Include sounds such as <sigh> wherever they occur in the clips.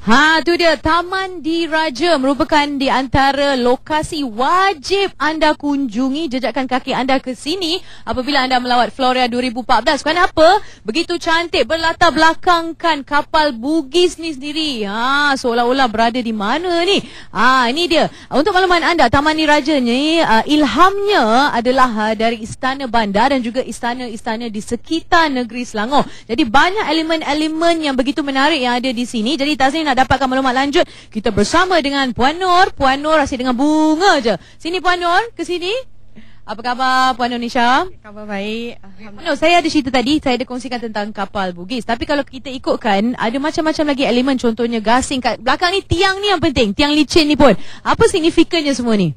Ha tu dia Taman Diraja merupakan di antara lokasi wajib anda kunjungi jejakkan kaki anda ke sini apabila anda melawat Floria 2014. Kenapa? Begitu cantik berlatar belakangkan kapal Bugis ni sendiri. Ha seolah-olah berada di mana ni? Ha ini dia. Untuk makluman anda Taman Diraja ni uh, ilhamnya adalah uh, dari istana bandar dan juga istana-istana di sekitar negeri Selangor. Jadi banyak elemen-elemen yang begitu menarik yang ada di sini. Jadi Tazni nak dapatkan maklumat lanjut Kita bersama dengan Puan Nur Puan Nur asyik dengan bunga je Sini Puan Nur, ke sini apa khabar Puan Nur Nisha? Khabar baik. Puan Nur, saya ada cerita tadi, saya ada kongsikan tentang kapal Bugis. Tapi kalau kita ikutkan, ada macam-macam lagi elemen contohnya gasing kat belakang ni, tiang ni yang penting. Tiang licin ni pun. Apa signifikannya semua ni?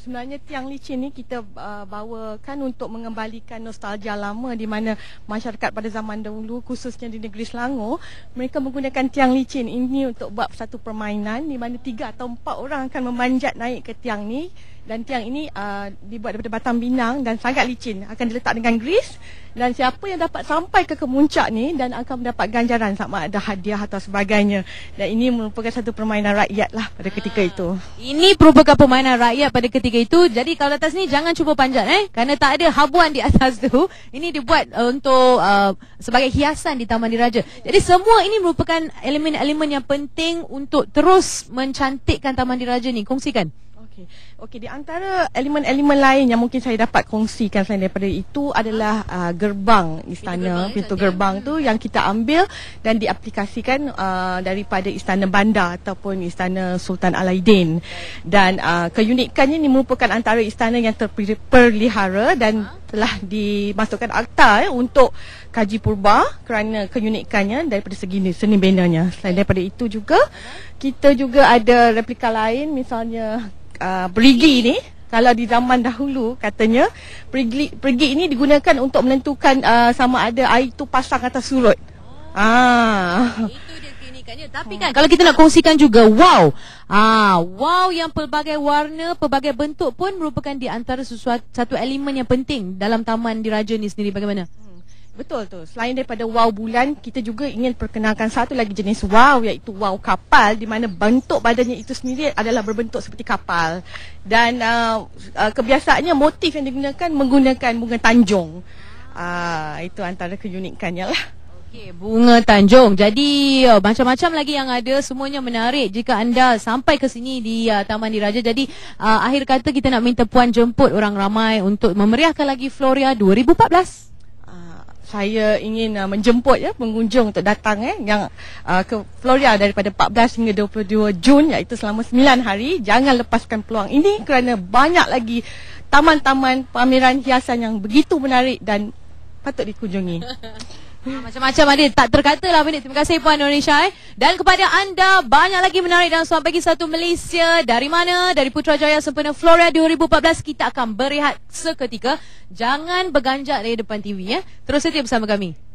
sebenarnya tiang licin ni kita uh, bawakan untuk mengembalikan nostalgia lama di mana masyarakat pada zaman dahulu khususnya di negeri Selangor mereka menggunakan tiang licin ini untuk buat satu permainan di mana tiga atau empat orang akan memanjat naik ke tiang ni dan tiang ini uh, dibuat daripada batang binang dan sangat licin akan diletak dengan gris dan siapa yang dapat sampai ke kemuncak ni dan akan mendapat ganjaran sama ada hadiah atau sebagainya dan ini merupakan satu permainan rakyat lah pada ketika ah, itu ini merupakan permainan rakyat pada ketika ketika itu Jadi kalau atas ni Jangan cuba panjat eh Kerana tak ada habuan di atas <laughs> tu Ini dibuat uh, untuk uh, Sebagai hiasan di Taman Diraja Jadi semua ini merupakan Elemen-elemen yang penting Untuk terus Mencantikkan Taman Diraja ni Kongsikan Okey. Okey, di antara elemen-elemen lain yang mungkin saya dapat kongsikan selain daripada itu adalah uh, gerbang istana, pintu gerbang, pintu ya. gerbang tu hmm. yang kita ambil dan diaplikasikan uh, daripada istana bandar ataupun istana Sultan Alaidin. Dan uh, keunikannya ini merupakan antara istana yang terpelihara dan telah dimasukkan akta eh, untuk kaji purba kerana keunikannya daripada segi ni, seni benarnya. Selain daripada itu juga, kita juga ada replika lain misalnya Uh, perigi ni kalau di zaman dahulu katanya perigi perigi ini digunakan untuk menentukan uh, sama ada air tu pasang atau surut. Oh. Ah. Tapi hmm. kan hmm. kalau kita nak kongsikan juga Wow ah, Wow yang pelbagai warna Pelbagai bentuk pun Merupakan di antara sesuatu, Satu elemen yang penting Dalam taman diraja ni sendiri Bagaimana? Betul tu. Selain daripada wow bulan, kita juga ingin perkenalkan satu lagi jenis wow iaitu wow kapal di mana bentuk badannya itu sendiri adalah berbentuk seperti kapal. Dan uh, uh, kebiasaannya motif yang digunakan menggunakan bunga tanjung. Uh, itu antara keunikannya lah. Okay, bunga Tanjung. Jadi uh, macam-macam lagi yang ada semuanya menarik jika anda sampai ke sini di uh, Taman Diraja. Jadi uh, akhir kata kita nak minta puan jemput orang ramai untuk memeriahkan lagi Floria 2014 saya ingin uh, menjemput ya pengunjung untuk datang eh yang uh, ke Florida daripada 14 hingga 22 Jun iaitu selama 9 hari jangan lepaskan peluang ini kerana banyak lagi taman-taman pameran hiasan yang begitu menarik dan patut dikunjungi. <laughs> Ah, macam-macam ada Tak terkata lah minit Terima kasih Puan Indonesia eh. Dan kepada anda Banyak lagi menarik Dan suara pagi satu Malaysia Dari mana? Dari Putrajaya Sempena Florida 2014 Kita akan berehat seketika Jangan berganjak dari depan TV Eh. Terus setiap bersama kami